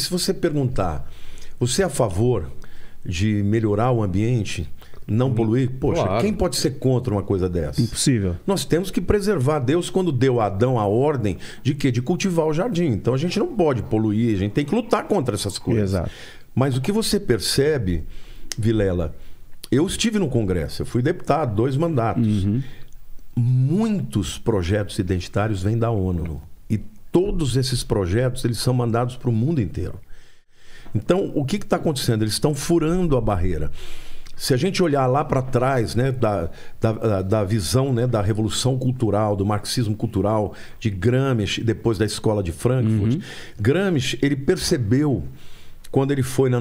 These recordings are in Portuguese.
Se você perguntar, você é a favor de melhorar o ambiente, não hum, poluir? Poxa, claro. quem pode ser contra uma coisa dessa? Impossível. Nós temos que preservar. Deus, quando deu a Adão a ordem de quê? De cultivar o jardim. Então a gente não pode poluir, a gente tem que lutar contra essas coisas. Exato. Mas o que você percebe, Vilela, eu estive no Congresso, eu fui deputado, dois mandatos. Uhum. Muitos projetos identitários vêm da ONU todos esses projetos eles são mandados para o mundo inteiro. Então, o que está acontecendo? Eles estão furando a barreira. Se a gente olhar lá para trás né, da, da, da visão né, da revolução cultural, do marxismo cultural de Gramsci, depois da escola de Frankfurt, uhum. Gramsci ele percebeu quando ele foi na,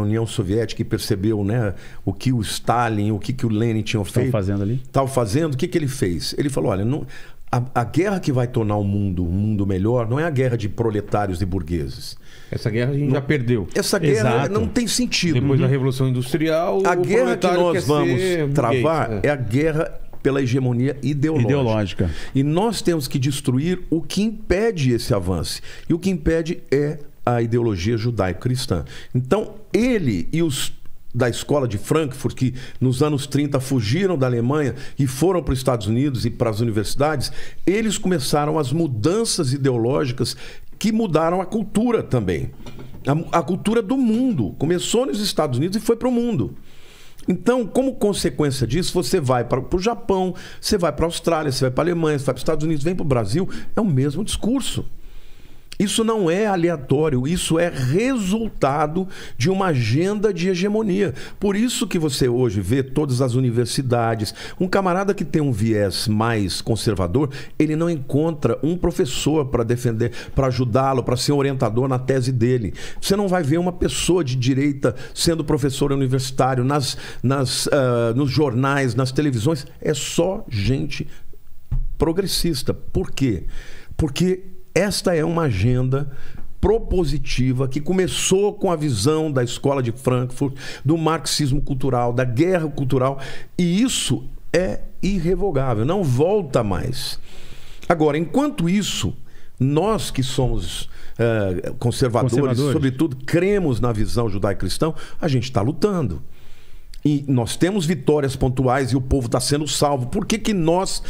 União Soviética e percebeu né, o que o Stalin, o que, que o Lenin tinham feito. Estavam fazendo ali? Estavam fazendo, o que, que ele fez? Ele falou: olha, não, a, a, guerra que vai tornar o mundo um mundo melhor não é a guerra de proletários e burgueses. Essa guerra a gente não, já perdeu. Essa guerra Exato. não tem sentido. Depois uhum. da Revolução Industrial. A guerra que nós vamos travar burguês, é. é a guerra pela hegemonia ideológica. ideológica. E nós temos que destruir o que impede esse avanço. E o que impede é a ideologia judaico-cristã. Então, ele e os da escola de Frankfurt, que nos anos 30 fugiram da Alemanha e foram para os Estados Unidos e para as universidades, eles começaram as mudanças ideológicas que mudaram a cultura também. A, a cultura do mundo. Começou nos Estados Unidos e foi para o mundo. Então, como consequência disso, você vai para o Japão, você vai para a Austrália, você vai para a Alemanha, você vai para os Estados Unidos, vem para o Brasil, é o mesmo discurso. Isso não é aleatório, isso é resultado de uma agenda de hegemonia. Por isso que você hoje vê todas as universidades, um camarada que tem um viés mais conservador, ele não encontra um professor para defender, para ajudá-lo, para ser um orientador na tese dele. Você não vai ver uma pessoa de direita sendo professor universitário nas, nas, uh, nos jornais, nas televisões. É só gente progressista. Por quê? Porque esta é uma agenda propositiva que começou com a visão da escola de Frankfurt, do marxismo cultural, da guerra cultural, e isso é irrevogável, não volta mais. Agora, enquanto isso, nós que somos uh, conservadores, conservadores, sobretudo cremos na visão judaico-cristã, a gente está lutando. E nós temos vitórias pontuais e o povo está sendo salvo. Por que, que nós.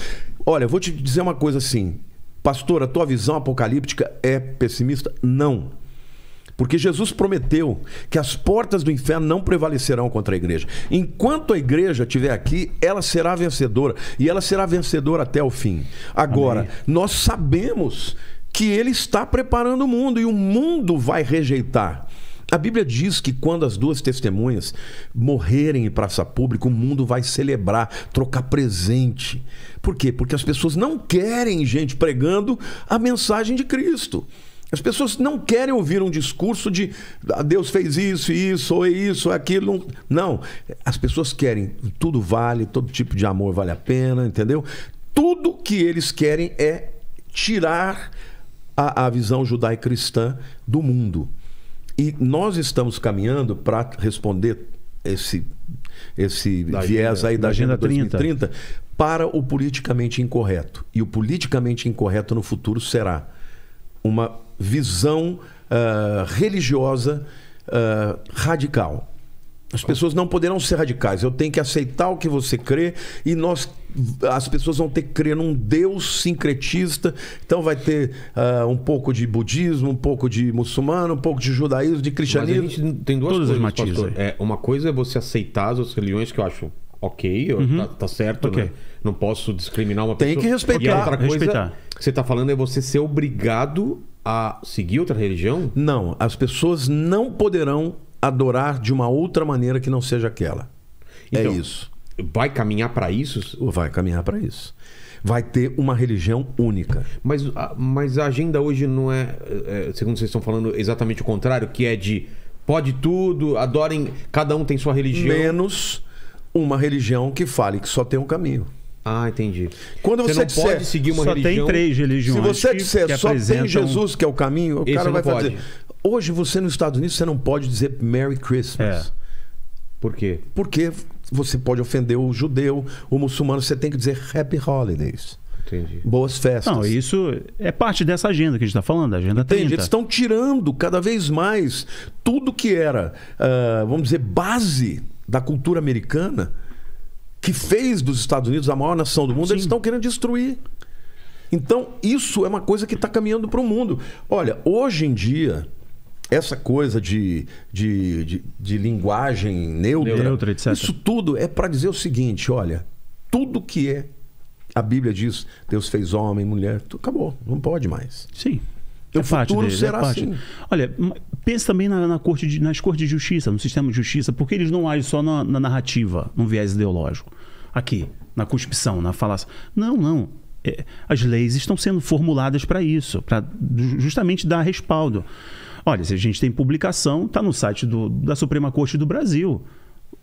Olha, vou te dizer uma coisa assim. Pastor, a tua visão apocalíptica é pessimista? Não. Porque Jesus prometeu que as portas do inferno não prevalecerão contra a igreja. Enquanto a igreja estiver aqui, ela será vencedora. E ela será vencedora até o fim. Agora, Amém. nós sabemos que ele está preparando o mundo e o mundo vai rejeitar. A Bíblia diz que quando as duas testemunhas morrerem em praça pública, o mundo vai celebrar, trocar presente. Por quê? Porque as pessoas não querem gente pregando a mensagem de Cristo. As pessoas não querem ouvir um discurso de ah, Deus fez isso, isso, ou isso, ou aquilo. Não. As pessoas querem tudo vale, todo tipo de amor vale a pena, entendeu? Tudo que eles querem é tirar a, a visão judaico-cristã do mundo. E nós estamos caminhando para responder esse, esse da viés agenda, aí da Agenda, agenda 2030 30. para o politicamente incorreto. E o politicamente incorreto no futuro será uma visão uh, religiosa uh, radical as pessoas não poderão ser radicais. Eu tenho que aceitar o que você crê e nós as pessoas vão ter que crer num Deus sincretista. Então vai ter uh, um pouco de budismo, um pouco de muçulmano, um pouco de judaísmo, de cristianismo. Mas a gente tem duas Todas coisas, pastor. É, uma coisa é você aceitar as outras religiões que eu acho ok, uhum. tá, tá, certo, okay. Né? Não posso discriminar uma tem pessoa. Tem que respeitar. E a outra coisa respeitar. que você está falando é você ser obrigado a seguir outra religião? Não, as pessoas não poderão adorar de uma outra maneira que não seja aquela. É então, é isso. Vai caminhar para isso? Vai caminhar para isso. Vai ter uma religião única. Mas, mas a agenda hoje não é, é, é, segundo vocês estão falando, exatamente o contrário, que é de pode tudo, adorem, cada um tem sua religião. Menos uma religião que fale que só tem um caminho. Ah, entendi. Quando você, você não disser, pode seguir uma só religião. Só tem três religiões. Se você disser só tem Jesus que é o caminho, o cara vai tá pode. fazer. Hoje você nos Estados Unidos você não pode dizer Merry Christmas. É. Por quê? Porque você pode ofender o judeu, o muçulmano, você tem que dizer Happy Holidays. Entendi. Boas festas. Não, isso é parte dessa agenda que a gente está falando, a agenda Entendi. 30. Eles estão tirando cada vez mais tudo que era, uh, vamos dizer, base da cultura americana, que fez dos Estados Unidos a maior nação do mundo, Sim. eles estão querendo destruir. Então, isso é uma coisa que está caminhando para o mundo. Olha, hoje em dia, essa coisa de, de, de, de linguagem neutra, neutra isso tudo é para dizer o seguinte: olha, tudo que é. A Bíblia diz: Deus fez homem, mulher, acabou, não pode mais. Sim. O é futuro é será é assim. Olha, pensa também na, na corte de, nas cortes de justiça, no sistema de justiça, porque eles não agem só na, na narrativa, no viés ideológico. Aqui, na cuspição, na falácia. Não, não. É, as leis estão sendo formuladas para isso, para justamente dar respaldo. Olha, se a gente tem publicação, está no site do, da Suprema Corte do Brasil.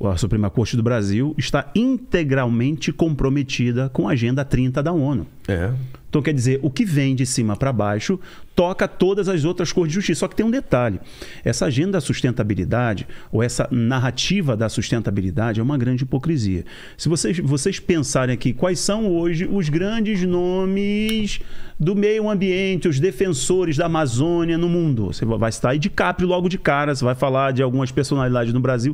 A Suprema Corte do Brasil está integralmente comprometida com a Agenda 30 da ONU. É. Então, quer dizer, o que vem de cima para baixo toca todas as outras cores de justiça. Só que tem um detalhe: essa agenda da sustentabilidade, ou essa narrativa da sustentabilidade, é uma grande hipocrisia. Se vocês, vocês pensarem aqui quais são hoje os grandes nomes do meio ambiente, os defensores da Amazônia no mundo, você vai estar aí de capre logo de cara, você vai falar de algumas personalidades no Brasil.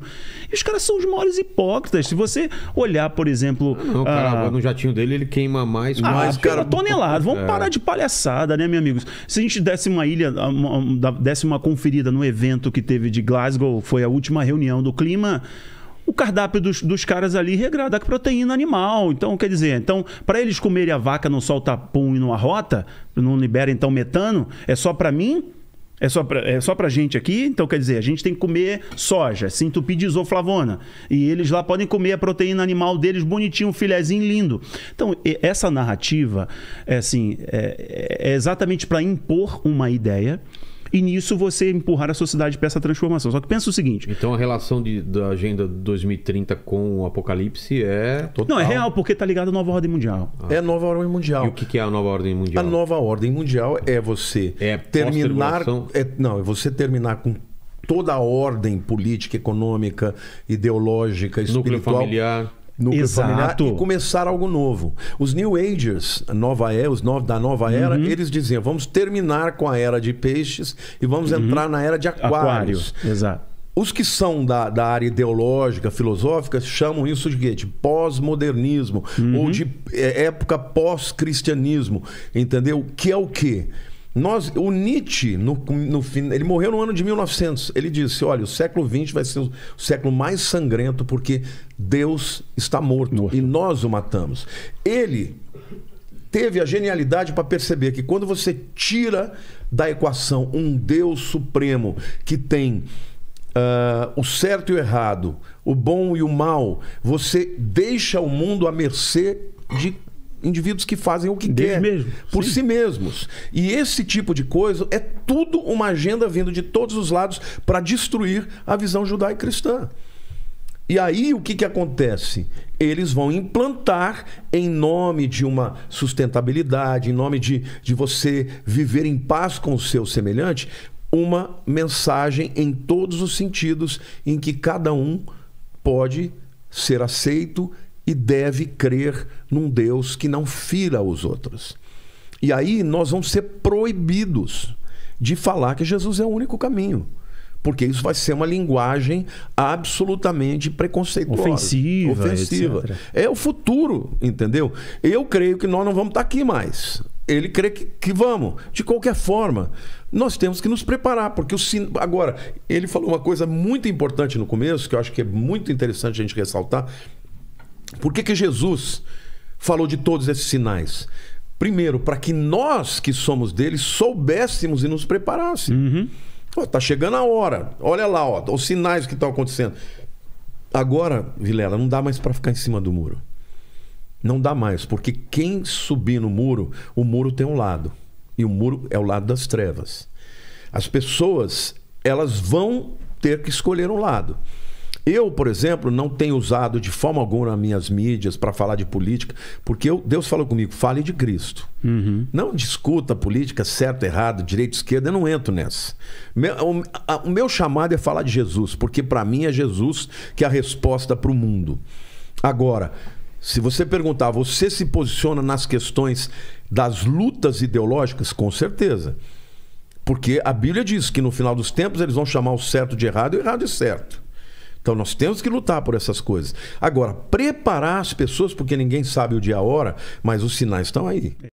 E os caras são os maiores hipócritas. Se você olhar, por exemplo. Ah, não, ah, no jatinho dele ele queima mais, ah, mais cara, tonelada vamos é. parar de palhaçada, né, meus amigos? Se a gente desse uma ilha, desse uma conferida no evento que teve de Glasgow, foi a última reunião do clima o cardápio dos, dos caras ali regrada com proteína animal. Então, quer dizer, então, para eles comerem a vaca no sol tapum tá e numa rota, não libera então metano, é só para mim? É só, pra, é só pra gente aqui, então quer dizer, a gente tem que comer soja, se entupir de isoflavona. E eles lá podem comer a proteína animal deles bonitinho, um filézinho lindo. Então, essa narrativa, é assim, é, é exatamente para impor uma ideia e nisso você empurrar a sociedade para essa transformação. Só que pensa o seguinte. Então a relação de, da agenda 2030 com o apocalipse é total. Não, é real, porque está ligado à nova ordem mundial. Ah. É a nova ordem mundial. E o que é a nova ordem mundial? A nova ordem mundial é você é terminar. É, não, é você terminar com toda a ordem política, econômica, ideológica, espiritual. Núcleo familiar no Exato. e começar algo novo. Os New Agers, nova era, é, os da nova era, uhum. eles diziam: vamos terminar com a era de peixes e vamos uhum. entrar na era de aquários. Aquário. Exato. Os que são da, da área ideológica, filosófica, chamam isso de, de pós-modernismo uhum. ou de é, época pós-cristianismo, entendeu? Que é o quê? Nós, o Nietzsche, no, no, ele morreu no ano de 1900. Ele disse: olha, o século XX vai ser o século mais sangrento porque Deus está morto, e nós o matamos. Ele teve a genialidade para perceber que quando você tira da equação um Deus supremo que tem Uh, o certo e o errado, o bom e o mal, você deixa o mundo à mercê de indivíduos que fazem o que querem quer mesmo. por Sim. si mesmos. E esse tipo de coisa é tudo uma agenda vindo de todos os lados para destruir a visão judaica cristã. E aí o que, que acontece? Eles vão implantar em nome de uma sustentabilidade, em nome de, de você viver em paz com o seu semelhante, uma mensagem em todos os sentidos em que cada um pode ser aceito e deve crer num Deus que não fira os outros. E aí nós vamos ser proibidos de falar que Jesus é o único caminho. Porque isso vai ser uma linguagem absolutamente preconceituosa. Ofensiva. Ofensiva. É o futuro, entendeu? Eu creio que nós não vamos estar aqui mais. Ele crê que, que vamos. De qualquer forma, nós temos que nos preparar, porque o agora ele falou uma coisa muito importante no começo que eu acho que é muito interessante a gente ressaltar, por que, que Jesus falou de todos esses sinais? Primeiro, para que nós que somos dele soubéssemos e nos preparássemos. Uhum. Oh, tá chegando a hora. Olha lá, ó, os sinais que estão acontecendo. Agora, Vilela, não dá mais para ficar em cima do muro. Não dá mais, porque quem subir no muro, o muro tem um lado. E o muro é o lado das trevas. As pessoas, elas vão ter que escolher um lado. Eu, por exemplo, não tenho usado de forma alguma nas minhas mídias para falar de política, porque eu, Deus falou comigo, fale de Cristo. Uhum. Não discuta política, certo, errado, direito, esquerda, eu não entro nessa. Meu, o, a, o meu chamado é falar de Jesus, porque para mim é Jesus que é a resposta para o mundo. Agora, se você perguntar, você se posiciona nas questões das lutas ideológicas? Com certeza. Porque a Bíblia diz que no final dos tempos eles vão chamar o certo de errado e o errado de certo. Então nós temos que lutar por essas coisas. Agora, preparar as pessoas, porque ninguém sabe o dia e a hora, mas os sinais estão aí.